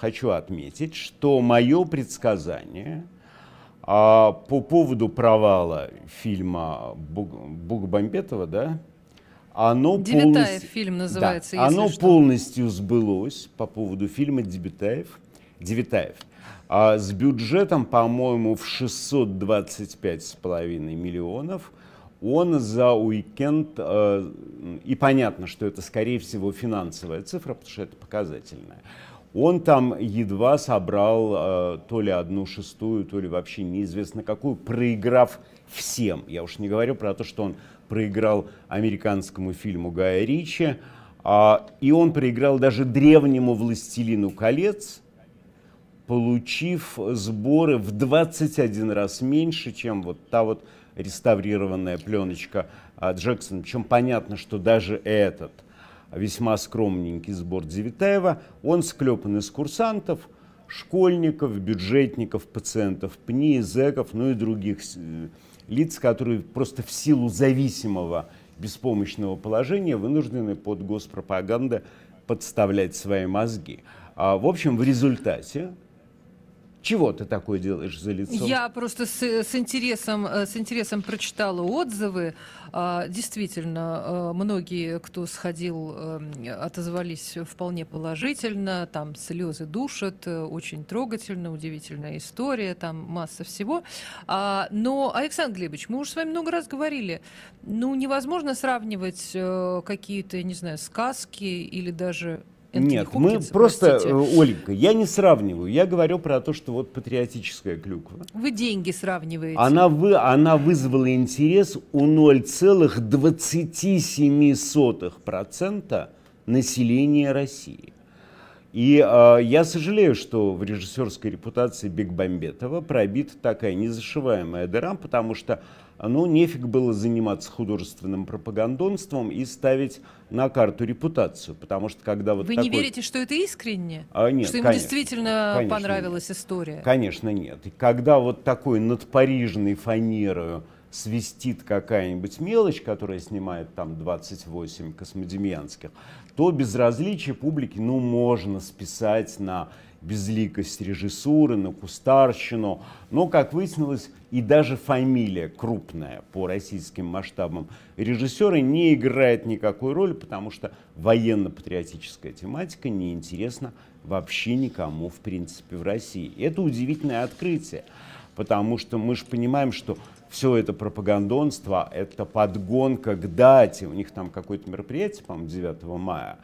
хочу отметить, что мое предсказание а, по поводу провала фильма Бугбамбетова, да, оно полностью, фильм называется, да, оно полностью сбылось по поводу фильма Дебютаев. Девятаев. А, с бюджетом, по-моему, в 625,5 миллионов он за уикенд, э, и понятно, что это, скорее всего, финансовая цифра, потому что это показательная, он там едва собрал э, то ли одну шестую, то ли вообще неизвестно какую, проиграв всем. Я уж не говорю про то, что он проиграл американскому фильму Гая Ричи, э, и он проиграл даже древнему «Властелину колец», получив сборы в 21 раз меньше, чем вот та вот реставрированная пленочка э, а, Джексона. Причем понятно, что даже этот – весьма скромненький сбор Девитаева. Он склепан из курсантов, школьников, бюджетников, пациентов ПНИ, зэков, ну и других э, лиц, которые просто в силу зависимого беспомощного положения вынуждены под госпропаганду подставлять свои мозги. А В общем, в результате чего ты такое делаешь за лицо? Я просто с, с, интересом, э, с интересом прочитала отзывы. А, действительно, э, многие, кто сходил, эм, отозвались вполне положительно. Там слезы душат, э, очень трогательно, удивительная история, там масса всего. А, но, Александр Глебович, мы уже с вами много раз говорили, ну, невозможно сравнивать какие-то, не знаю, сказки или даже Энтони Нет, Хопкинс, мы просто, простите. Э, Оленька, я не сравниваю. Я говорю про то, что вот патриотическая клюква. Вы деньги сравниваете. Она, вы, она вызвала интерес у 0,27% населения России. И э, я сожалею, что в режиссерской репутации Бекбамбетова пробита такая незашиваемая дыра, потому что а, ну, нефиг было заниматься художественным пропагандонством и ставить на карту репутацию, потому что когда вот Вы такой... не верите, что это искренне? А, нет, что им конечно, действительно конечно, понравилась нет. история? Конечно, нет. И когда вот такой над парижной фанерою свистит какая-нибудь мелочь, которая снимает там 28 космодемьянских, то безразличие публики, ну, можно списать на безликость режиссуры, на кустарщину. Но, как выяснилось, и даже фамилия крупная по российским масштабам режиссера не играет никакой роли, потому что военно-патриотическая тематика неинтересна вообще никому, в принципе, в России. Это удивительное открытие, потому что мы же понимаем, что все это пропагандонство, это подгонка к дате. У них там какое-то мероприятие, по-моему, 9 мая.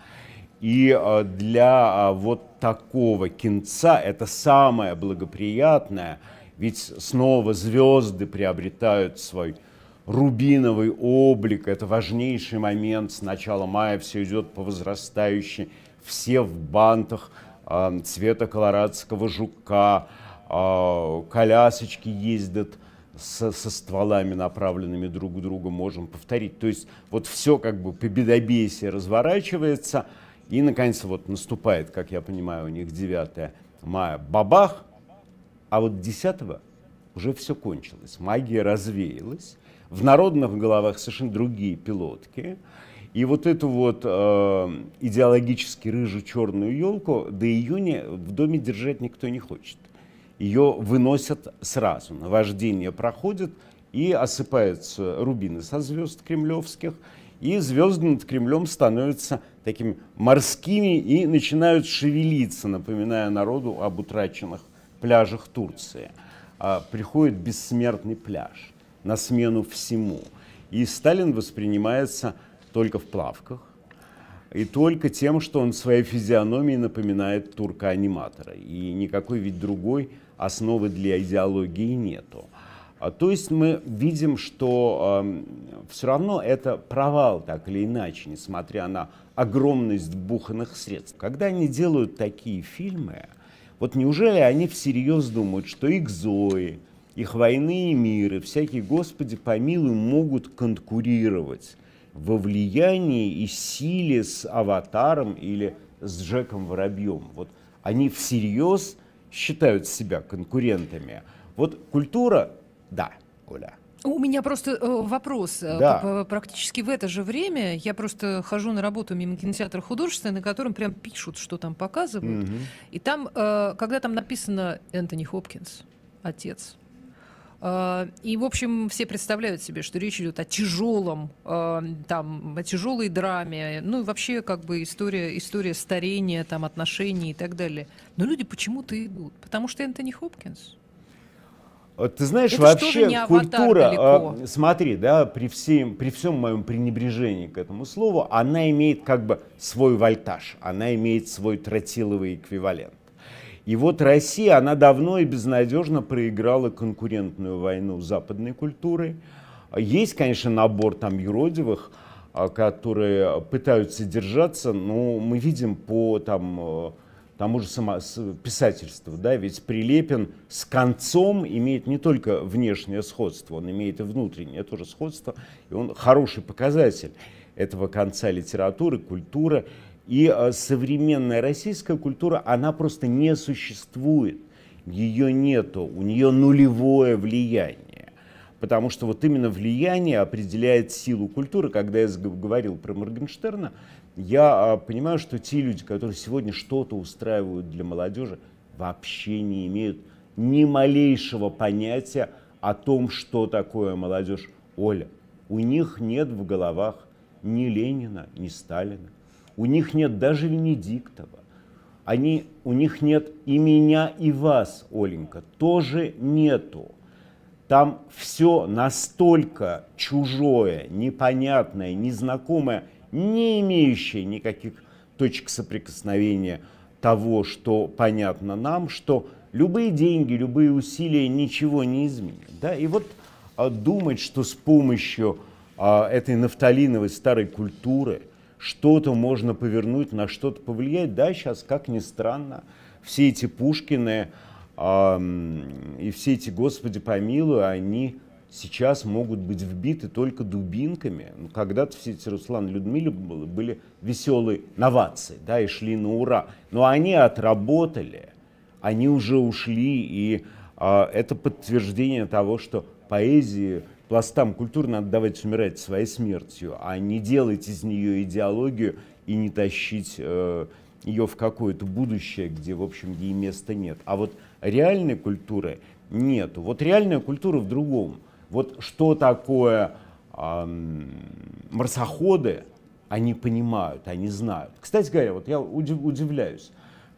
И э, для э, вот такого кинца это самое благоприятное, ведь снова звезды приобретают свой рубиновый облик, это важнейший момент, с начала мая все идет по возрастающей, все в бантах э, цвета колорадского жука, колясочки ездят – со, со стволами, направленными друг к другу, можем повторить. То есть вот все как бы по победобесие разворачивается, и, наконец, вот наступает, как я понимаю, у них 9 мая, бабах, а вот 10 уже все кончилось, магия развеялась, в народных головах совершенно другие пилотки, и вот эту вот э, идеологически рыжую черную елку до июня в доме держать никто не хочет ее выносят сразу. вождение проходит, и осыпаются рубины со звезд кремлевских, и звезды над Кремлем становятся такими морскими и начинают шевелиться, напоминая народу об утраченных пляжах Турции. А приходит бессмертный пляж на смену всему. И Сталин воспринимается только в плавках, и только тем, что он своей физиономией напоминает турка-аниматора. И никакой ведь другой основы для идеологии нету. А, то есть мы видим, что э, все равно это провал так или иначе, несмотря на огромность буханных средств. Когда они делают такие фильмы, вот неужели они всерьез думают, что их Зои, их войны и миры, всякие, Господи помилуй, могут конкурировать во влиянии и силе с Аватаром или с Джеком Воробьем? Вот они всерьез считают себя конкурентами. Вот культура, да, Оля. У меня просто э, вопрос. Э, да. Практически в это же время я просто хожу на работу мимо кинотеатра художественного, на котором прям пишут, что там показывают. Угу. И там, э, когда там написано Энтони Хопкинс, отец, Э, и, в общем, все представляют себе, что речь идет о тяжелом, э, там, о тяжелой драме, ну и вообще как бы история, история старения, там, отношений и так далее. Но люди почему-то идут, потому что Энтони Хопкинс. Э, ты знаешь, Это вообще культура, далеко. смотри, да, при, всем, при всем моем пренебрежении к этому слову, она имеет как бы свой вольтаж, она имеет свой тротиловый эквивалент. И вот Россия, она давно и безнадежно проиграла конкурентную войну с западной культурой. Есть, конечно, набор там юродивых, а, которые пытаются держаться, но мы видим по там, э, тому же само, писательству, да, ведь Прилепин с концом имеет не только внешнее сходство, он имеет и внутреннее тоже сходство, и он хороший показатель этого конца литературы, культуры. И э, современная российская культура, она просто не существует. Ее нету, у нее нулевое влияние. Потому что вот именно влияние определяет силу культуры. Когда я говорил про Моргенштерна, я э, понимаю, что те люди, которые сегодня что-то устраивают для молодежи, вообще не имеют ни малейшего понятия о том, что такое молодежь. Оля, у них нет в головах ни Ленина, ни Сталина. У них нет даже Венедиктова. Они, у них нет и меня, и вас, Оленька, тоже нету. Там все настолько чужое, непонятное, незнакомое, не имеющее никаких точек соприкосновения того, что понятно нам, что любые деньги, любые усилия ничего не изменят. Да? И вот а, думать, что с помощью а, этой нафталиновой старой культуры – что-то можно повернуть, на что-то повлиять. Да, сейчас, как ни странно, все эти Пушкины э, и все эти «Господи помилуй», они сейчас могут быть вбиты только дубинками. Ну, когда-то все эти Руслан Людмила были веселые новации, да, и шли на ура. Но они отработали, они уже ушли, и э, это подтверждение того, что поэзию пластам культуры надо давать умирать своей смертью, а не делать из нее идеологию и не тащить э, ее в какое-то будущее, где, в общем, ей места нет. А вот реальной культуры нету. Вот реальная культура в другом. Вот что такое э, марсоходы, они понимают, они знают. Кстати говоря, вот я удивляюсь,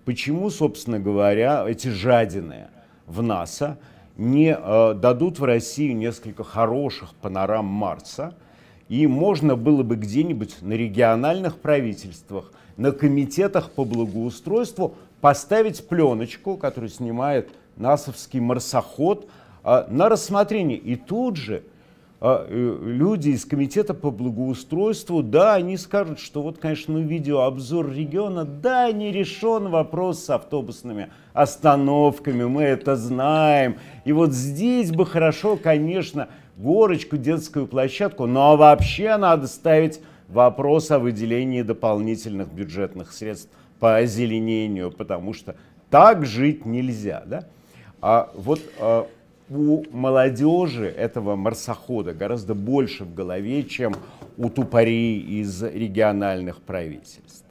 почему, собственно говоря, эти жадины в НАСА не э, дадут в Россию несколько хороших панорам Марса, и можно было бы где-нибудь на региональных правительствах, на комитетах по благоустройству поставить пленочку, которую снимает НАСовский марсоход, э, на рассмотрение. И тут же а, э, люди из комитета по благоустройству, да, они скажут, что вот, конечно, мы видео обзор региона, да, не решен вопрос с автобусными остановками, мы это знаем. И вот здесь бы хорошо, конечно, горочку, детскую площадку, но ну, а вообще надо ставить вопрос о выделении дополнительных бюджетных средств по озеленению, потому что так жить нельзя, да? А вот а, у молодежи этого марсохода гораздо больше в голове, чем у тупорей из региональных правительств.